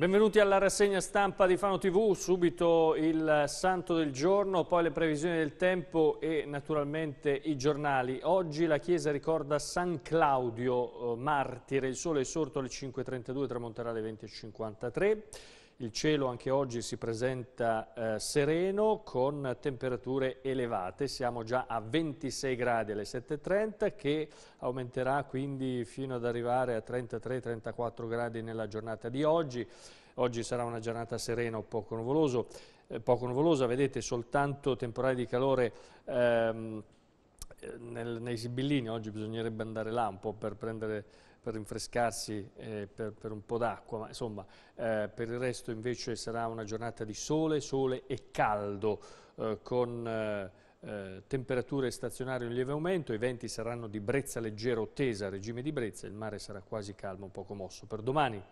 Benvenuti alla rassegna stampa di Fano TV, subito il santo del giorno, poi le previsioni del tempo e naturalmente i giornali. Oggi la chiesa ricorda San Claudio, eh, martire, il sole è sorto alle 5.32, tramonterà alle 20.53. Il cielo anche oggi si presenta eh, sereno con temperature elevate, siamo già a 26 gradi alle 7.30 che aumenterà quindi fino ad arrivare a 33-34 gradi nella giornata di oggi. Oggi sarà una giornata serena o poco, nuvoloso, eh, poco nuvolosa, vedete soltanto temporali di calore ehm, eh, nel, nei Sibillini, oggi bisognerebbe andare là un po' per prendere per rinfrescarsi eh, per, per, un po' d'acqua, ma insomma eh, per il resto invece sarà una giornata di sole, sole e caldo eh, con eh, eh, temperature stazionarie in lieve aumento, i venti saranno di brezza leggera o tesa, regime di brezza, il mare sarà quasi calmo, poco mosso. Per domani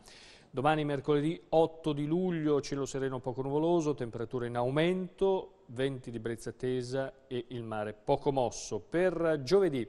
Domani mercoledì 8 di luglio, cielo sereno poco nuvoloso, temperature in aumento, venti di brezza tesa e il mare poco mosso. Per giovedì,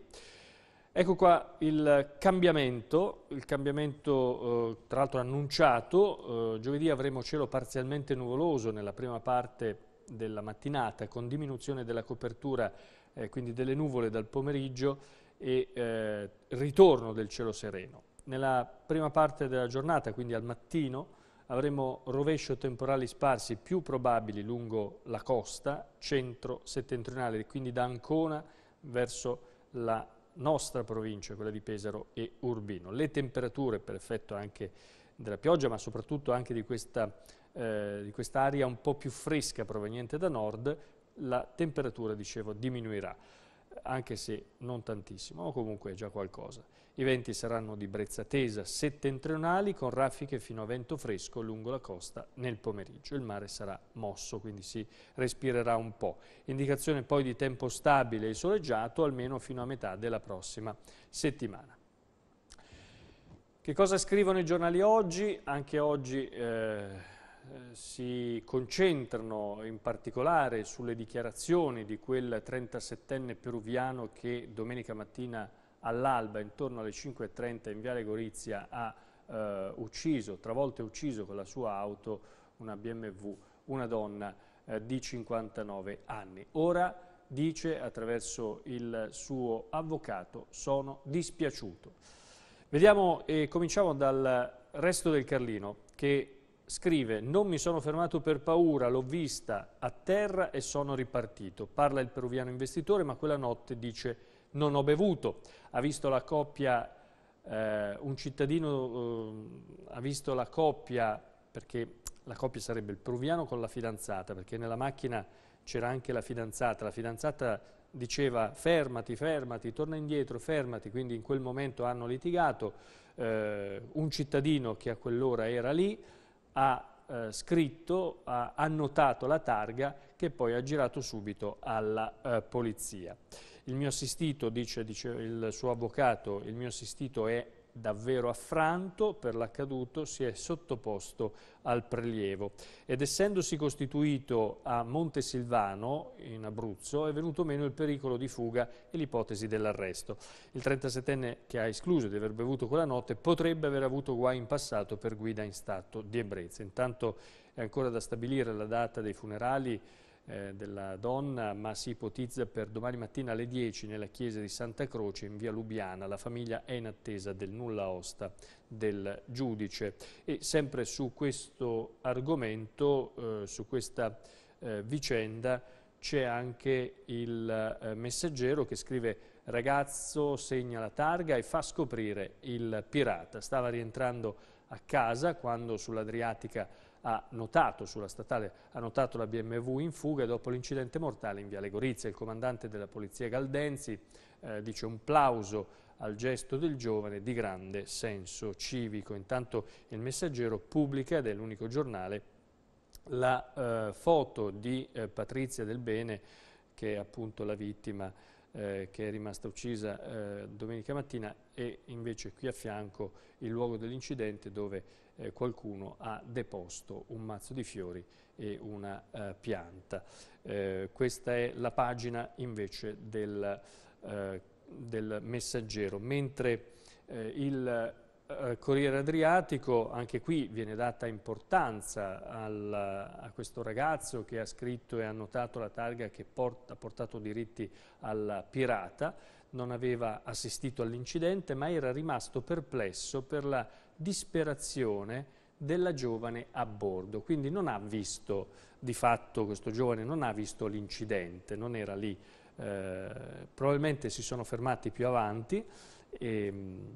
ecco qua il cambiamento, il cambiamento eh, tra l'altro annunciato, eh, giovedì avremo cielo parzialmente nuvoloso nella prima parte della mattinata con diminuzione della copertura, eh, quindi delle nuvole dal pomeriggio e eh, ritorno del cielo sereno nella prima parte della giornata, quindi al mattino, avremo rovescio temporali sparsi più probabili lungo la costa centro-settentrionale, quindi da Ancona verso la nostra provincia, quella di Pesaro e Urbino. Le temperature, per effetto anche della pioggia, ma soprattutto anche di questa eh, di quest'aria un po' più fresca proveniente da nord, la temperatura, dicevo, diminuirà anche se non tantissimo, o comunque è già qualcosa. I venti saranno di brezza tesa, settentrionali, con raffiche fino a vento fresco lungo la costa nel pomeriggio. Il mare sarà mosso, quindi si respirerà un po'. Indicazione poi di tempo stabile e soleggiato almeno fino a metà della prossima settimana. Che cosa scrivono i giornali oggi? Anche oggi... Eh eh, si concentrano in particolare sulle dichiarazioni di quel 37enne peruviano che domenica mattina all'alba intorno alle 5.30 in Viale Gorizia ha eh, ucciso, travolto e ucciso con la sua auto una BMW, una donna eh, di 59 anni. Ora dice attraverso il suo avvocato sono dispiaciuto. Vediamo e cominciamo dal resto del Carlino che scrive non mi sono fermato per paura, l'ho vista a terra e sono ripartito. Parla il peruviano investitore ma quella notte dice non ho bevuto. Ha visto la coppia, eh, un cittadino eh, ha visto la coppia, perché la coppia sarebbe il peruviano con la fidanzata, perché nella macchina c'era anche la fidanzata, la fidanzata diceva fermati, fermati, torna indietro, fermati, quindi in quel momento hanno litigato, eh, un cittadino che a quell'ora era lì, ha eh, scritto, ha annotato la targa che poi ha girato subito alla eh, polizia. Il mio assistito, dice, dice il suo avvocato, il mio assistito è davvero affranto per l'accaduto, si è sottoposto al prelievo ed essendosi costituito a Montesilvano, in Abruzzo, è venuto meno il pericolo di fuga e l'ipotesi dell'arresto. Il 37enne che ha escluso di aver bevuto quella notte potrebbe aver avuto guai in passato per guida in stato di ebbrezza. Intanto è ancora da stabilire la data dei funerali eh, della donna, ma si ipotizza per domani mattina alle 10 nella chiesa di Santa Croce in via Lubiana. La famiglia è in attesa del nulla osta del giudice. E sempre su questo argomento, eh, su questa eh, vicenda, c'è anche il eh, messaggero che scrive ragazzo segna la targa e fa scoprire il pirata. Stava rientrando a casa quando sull'Adriatica ha notato sulla statale, ha notato la BMW in fuga dopo l'incidente mortale in Viale Gorizia. Il comandante della polizia Galdenzi eh, dice un plauso al gesto del giovane di grande senso civico. Intanto il messaggero pubblica, ed è l'unico giornale, la eh, foto di eh, Patrizia Del Bene, che è appunto la vittima eh, che è rimasta uccisa eh, domenica mattina, e invece qui a fianco il luogo dell'incidente dove eh, qualcuno ha deposto un mazzo di fiori e una eh, pianta. Eh, questa è la pagina invece del, eh, del messaggero, mentre eh, il eh, Corriere Adriatico, anche qui viene data importanza al, a questo ragazzo che ha scritto e annotato la targa che port, ha portato diritti al pirata, non aveva assistito all'incidente ma era rimasto perplesso per la disperazione della giovane a bordo, quindi non ha visto, di fatto questo giovane non ha visto l'incidente, non era lì, eh, probabilmente si sono fermati più avanti e, ehm,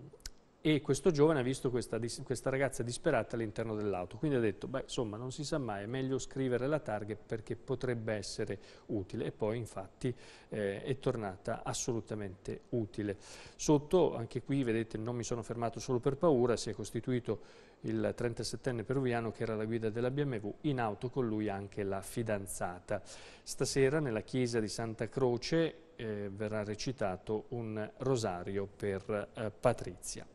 e questo giovane ha visto questa, questa ragazza disperata all'interno dell'auto, quindi ha detto, beh insomma non si sa mai, è meglio scrivere la targa perché potrebbe essere utile e poi infatti eh, è tornata assolutamente utile. Sotto, anche qui vedete, non mi sono fermato solo per paura, si è costituito il 37enne peruviano che era la guida della BMW, in auto con lui anche la fidanzata. Stasera nella chiesa di Santa Croce eh, verrà recitato un rosario per eh, Patrizia.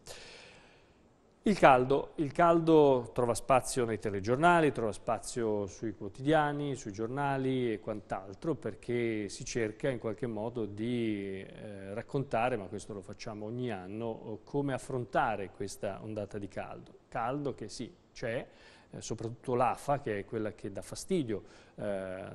Il caldo. il caldo trova spazio nei telegiornali, trova spazio sui quotidiani, sui giornali e quant'altro perché si cerca in qualche modo di eh, raccontare, ma questo lo facciamo ogni anno, eh, come affrontare questa ondata di caldo. Caldo che sì, c'è, eh, soprattutto l'AFA che è quella che dà fastidio eh,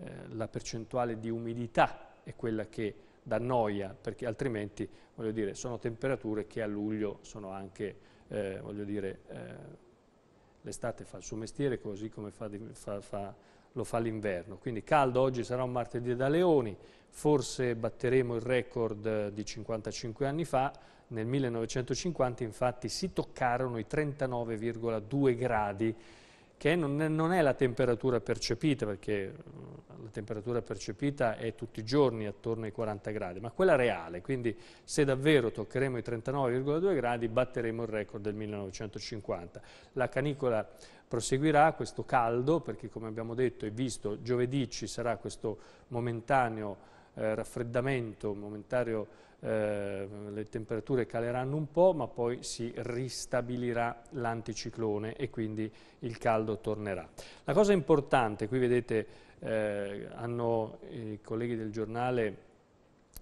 eh, la percentuale di umidità è quella che dà noia, perché altrimenti, voglio dire, sono temperature che a luglio sono anche, eh, voglio dire, eh, l'estate fa il suo mestiere così come fa, fa, fa, lo fa l'inverno. Quindi caldo oggi sarà un martedì da leoni, forse batteremo il record eh, di 55 anni fa, nel 1950 infatti si toccarono i 39,2 gradi che non è, la temperatura percepita, perché eh, la temperatura percepita è tutti i giorni attorno ai 40 gradi, ma quella reale, quindi se davvero toccheremo i 39,2 gradi batteremo il record del 1950. La canicola proseguirà, questo caldo, perché come abbiamo detto e visto giovedì ci sarà questo momentaneo eh, raffreddamento momentaneo, eh, le temperature caleranno un po', ma poi si ristabilirà l'anticiclone e quindi il caldo tornerà. La cosa importante, qui vedete, eh, hanno i colleghi del giornale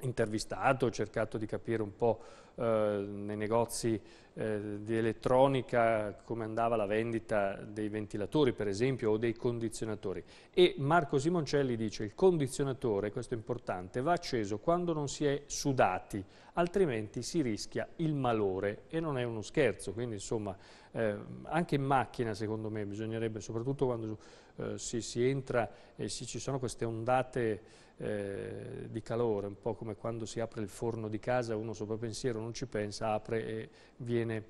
intervistato, ho cercato di capire un po' eh, nei negozi eh, di elettronica come andava la vendita dei ventilatori per esempio o dei condizionatori e Marco Simoncelli dice il condizionatore, questo è importante, va acceso quando non si è sudati altrimenti si rischia il malore e non è uno scherzo, quindi insomma eh, anche in macchina secondo me bisognerebbe soprattutto quando eh, si, si, entra e si, ci sono queste ondate eh, di calore, un po' come quando si apre il forno di casa, uno sopra pensiero non ci pensa, apre e viene,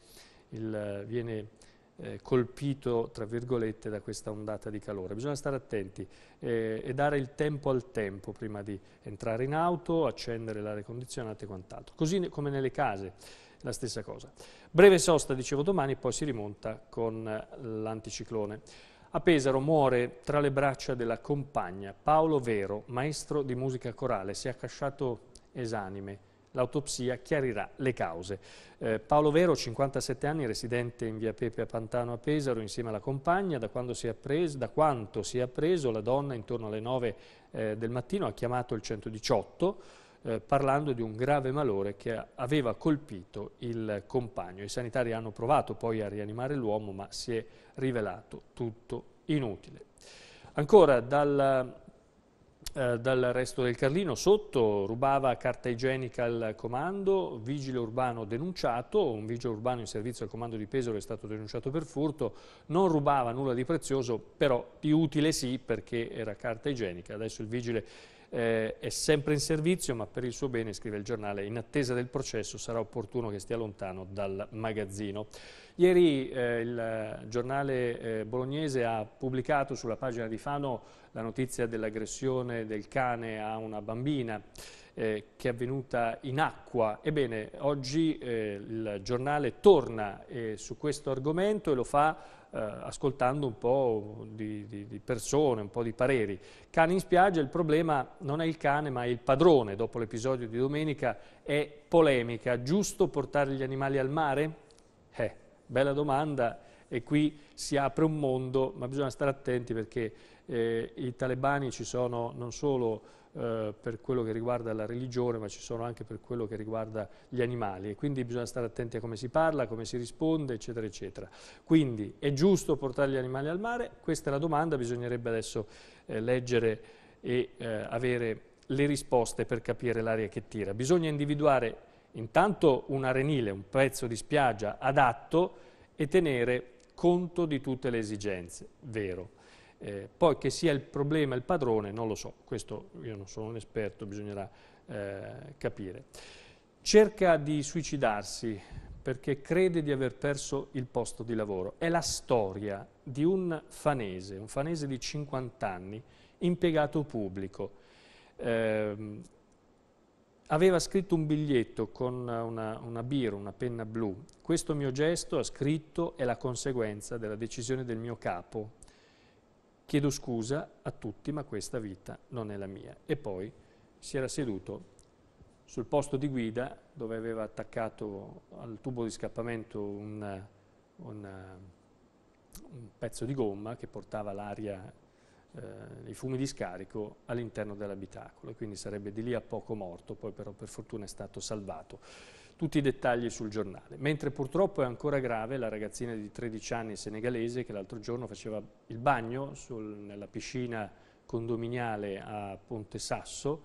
il, viene eh, colpito, tra virgolette, da questa ondata di calore. Bisogna stare attenti eh, e dare il tempo al tempo prima di entrare in auto, accendere l'aria condizionata e quant'altro. Così come nelle case, la stessa cosa. Breve sosta, dicevo domani, poi si rimonta con eh, l'anticiclone. A Pesaro muore tra le braccia della compagna Paolo Vero, maestro di musica corale, si è accasciato esanime. L'autopsia chiarirà le cause. Eh, Paolo Vero, 57 anni, residente in via Pepe a Pantano a Pesaro, insieme alla compagna, da, quando si è preso, da quanto si è appreso la donna intorno alle 9 eh, del mattino ha chiamato il 118 eh, parlando di un grave malore che aveva colpito il compagno. I sanitari hanno provato poi a rianimare l'uomo ma si è rivelato tutto inutile. Ancora dal, eh, dal resto del Carlino, sotto rubava carta igienica al comando, vigile urbano denunciato, un vigile urbano in servizio al comando di Pesaro è stato denunciato per furto, non rubava nulla di prezioso, però di utile sì perché era carta igienica, adesso il vigile eh, è sempre in servizio ma per il suo bene, scrive il giornale, in attesa del processo sarà opportuno che stia lontano dal magazzino. Ieri eh, il giornale eh, bolognese ha pubblicato sulla pagina di Fano la notizia dell'aggressione del cane a una bambina eh, che è avvenuta in acqua. Ebbene, oggi eh, il giornale torna eh, su questo argomento e lo fa eh, ascoltando un po' di, di, di, persone, un po' di pareri. Cane in spiaggia, il problema non è il cane ma è il padrone, dopo l'episodio di domenica è polemica. Giusto portare gli animali al mare? Eh, bella domanda e qui si apre un mondo, ma bisogna stare attenti perché eh, i talebani ci sono non solo eh, per quello che riguarda la religione, ma ci sono anche per quello che riguarda gli animali. E quindi bisogna stare attenti a come si parla, come si risponde, eccetera, eccetera. Quindi è giusto portare gli animali al mare? Questa è la domanda, bisognerebbe adesso eh, leggere e eh, avere le risposte per capire l'aria che tira. Bisogna individuare intanto un arenile, un pezzo di spiaggia adatto e tenere conto di tutte le esigenze, vero. Eh, poi che sia il problema il padrone non lo so, questo io non sono un esperto, bisognerà eh, capire. Cerca di suicidarsi perché crede di aver perso il posto di lavoro. È la storia di un fanese, un fanese di 50 anni, impiegato pubblico. Eh, aveva scritto un biglietto con una, una birra, una penna blu. Questo mio gesto, ha scritto, è la conseguenza della decisione del mio capo, chiedo scusa a tutti ma questa vita non è la mia. E poi si era seduto sul posto di guida dove aveva attaccato al tubo di scappamento un, un, un pezzo di gomma che portava l'aria, eh, i fumi di scarico all'interno dell'abitacolo e quindi sarebbe di lì a poco morto, poi però per fortuna è stato salvato tutti i dettagli sul giornale. Mentre purtroppo è ancora grave la ragazzina di 13 anni senegalese che l'altro giorno faceva il bagno sul, nella piscina condominiale a Ponte Sasso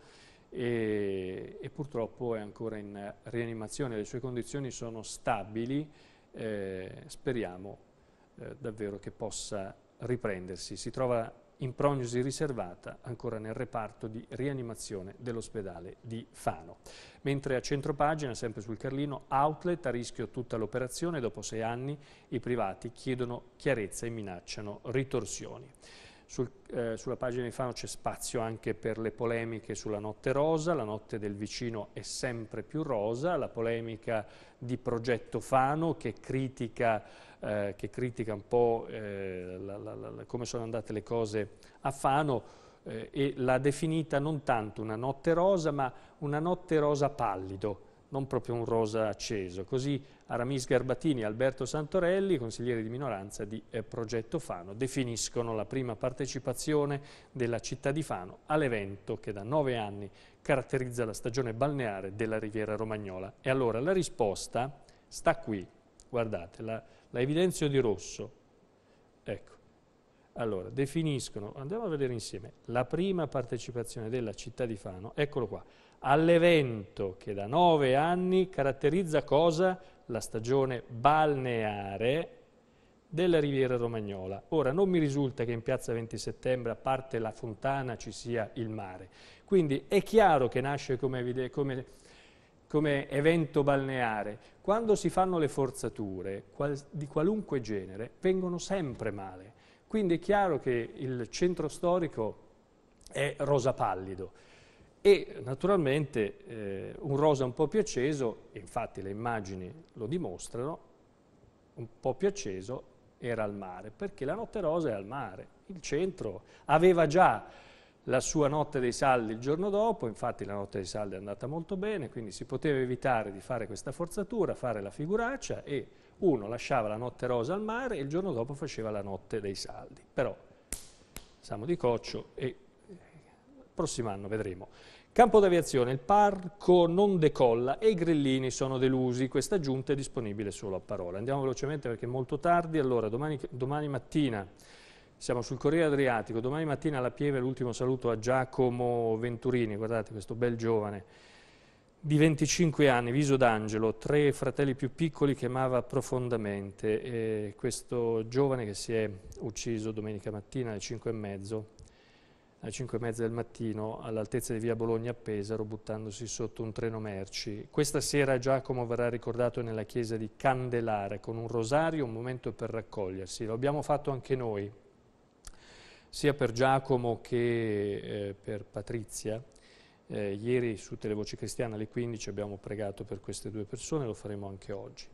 e, e, purtroppo è ancora in rianimazione. Le sue condizioni sono stabili, eh, speriamo eh, davvero che possa riprendersi. Si trova in prognosi riservata ancora nel reparto di rianimazione dell'ospedale di Fano. Mentre a centropagina, sempre sul Carlino, outlet a rischio tutta l'operazione, dopo sei anni i privati chiedono chiarezza e minacciano ritorsioni. Sul, eh, sulla pagina di Fano c'è spazio anche per le polemiche sulla notte rosa, la notte del vicino è sempre più rosa, la polemica di Progetto Fano che critica, eh, che critica un po' eh, la, la, come sono andate le cose a Fano eh, e l'ha definita non tanto una notte rosa, ma una notte rosa pallido, non proprio un rosa acceso. Così Aramis Garbatini e Alberto Santorelli, consiglieri di minoranza di eh, Progetto Fano, definiscono la prima partecipazione della città di Fano all'evento che da nove anni caratterizza la stagione balneare della Riviera Romagnola. E allora la risposta sta qui, guardate, la, la evidenzio di rosso. Ecco, allora, definiscono, andiamo a vedere insieme, la prima partecipazione della città di Fano, eccolo qua, all'evento che da nove anni caratterizza cosa? La stagione balneare della Riviera Romagnola. Ora, non mi risulta che in piazza 20 settembre, a parte la fontana, ci sia il mare. Quindi è chiaro che nasce come, come, come evento balneare. Quando si fanno le forzature, qual, di qualunque genere, vengono sempre male quindi è chiaro che il centro storico è rosa pallido e naturalmente eh, un rosa un po' più acceso, infatti le immagini lo dimostrano, un po' più acceso era al mare, perché la notte rosa è al mare, il centro aveva già la sua notte dei saldi il giorno dopo, infatti la notte dei saldi è andata molto bene, quindi si poteva evitare di fare questa forzatura, fare la figuraccia e uno lasciava la notte rosa al mare e il giorno dopo faceva la notte dei saldi. Però siamo di coccio e il eh, prossimo anno vedremo. Campo d'aviazione, il parco non decolla e i grillini sono delusi, questa giunta è disponibile solo a parola. Andiamo velocemente perché è molto tardi, allora domani, domani mattina siamo sul Corriere Adriatico, domani mattina alla Pieve l'ultimo saluto a Giacomo Venturini, guardate questo bel giovane di 25 anni, viso d'angelo, tre fratelli più piccoli che amava profondamente e questo giovane che si è ucciso domenica mattina alle 5 e mezzo, alle 5 e mezza del mattino all'altezza di via Bologna a Pesaro buttandosi sotto un treno merci. Questa sera Giacomo verrà ricordato nella chiesa di Candelare con un rosario, un momento per raccogliersi. Lo abbiamo fatto anche noi, sia per Giacomo che eh, per Patrizia eh, ieri su Televoce Cristiana alle 15 abbiamo pregato per queste due persone, lo faremo anche oggi.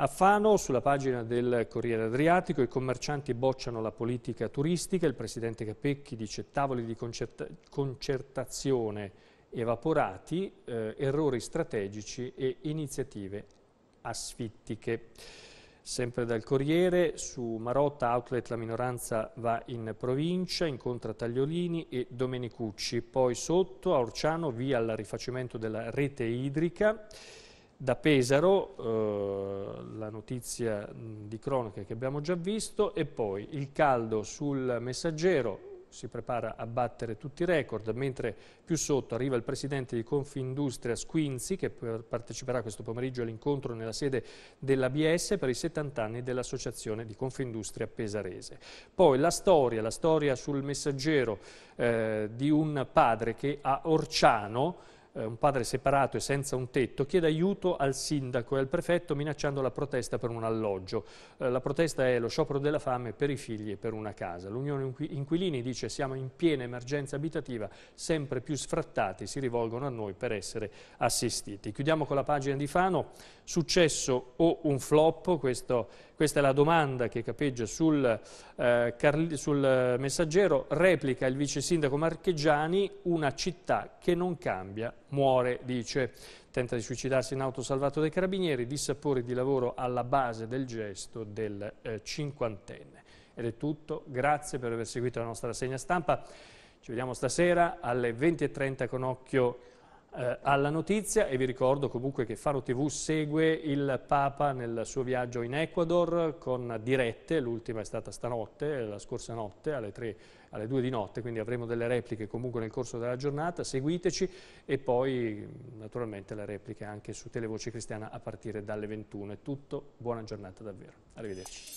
A Fano, sulla pagina del Corriere Adriatico, i commercianti bocciano la politica turistica, il presidente Capecchi dice tavoli di concerta concertazione evaporati, eh, errori strategici e iniziative asfittiche. Sempre dal Corriere, su Marotta Outlet la minoranza va in provincia, incontra Tagliolini e Domenicucci. Poi sotto a Orciano via al rifacimento della rete idrica. Da Pesaro, eh, la notizia di cronaca che abbiamo già visto, e poi il caldo sul messaggero, si prepara a battere tutti i record, mentre più sotto arriva il presidente di Confindustria Squinzi che parteciperà questo pomeriggio all'incontro nella sede dell'ABS per i 70 anni dell'Associazione di Confindustria Pesarese. Poi la storia, la storia sul messaggero eh, di un padre che a Orciano eh, un padre separato e senza un tetto, chiede aiuto al sindaco e al prefetto minacciando la protesta per un alloggio. Eh, la protesta è lo sciopero della fame per i figli e per una casa. L'Unione Inquilini dice siamo in piena emergenza abitativa, sempre più sfrattati si rivolgono a noi per essere assistiti. Chiudiamo con la pagina di Fano successo o un flop? Questo, questa è la domanda che capeggia sul, eh, Carli, sul eh, messaggero. Replica il vice sindaco Marcheggiani, una città che non cambia, muore, dice. Tenta di suicidarsi in auto salvato dai carabinieri, dissapore di lavoro alla base del gesto del eh, cinquantenne. Ed è tutto, grazie per aver seguito la nostra rassegna stampa. Ci vediamo stasera alle 20.30 con occhio eh, alla notizia e vi ricordo comunque che Faro TV segue il Papa nel suo viaggio in Ecuador con dirette, l'ultima è stata stanotte, eh, la scorsa notte alle 3 alle 2 di notte, quindi avremo delle repliche comunque nel corso della giornata, seguiteci e poi naturalmente la replica anche su Televoce Cristiana a partire dalle 21. È tutto, buona giornata davvero, arrivederci.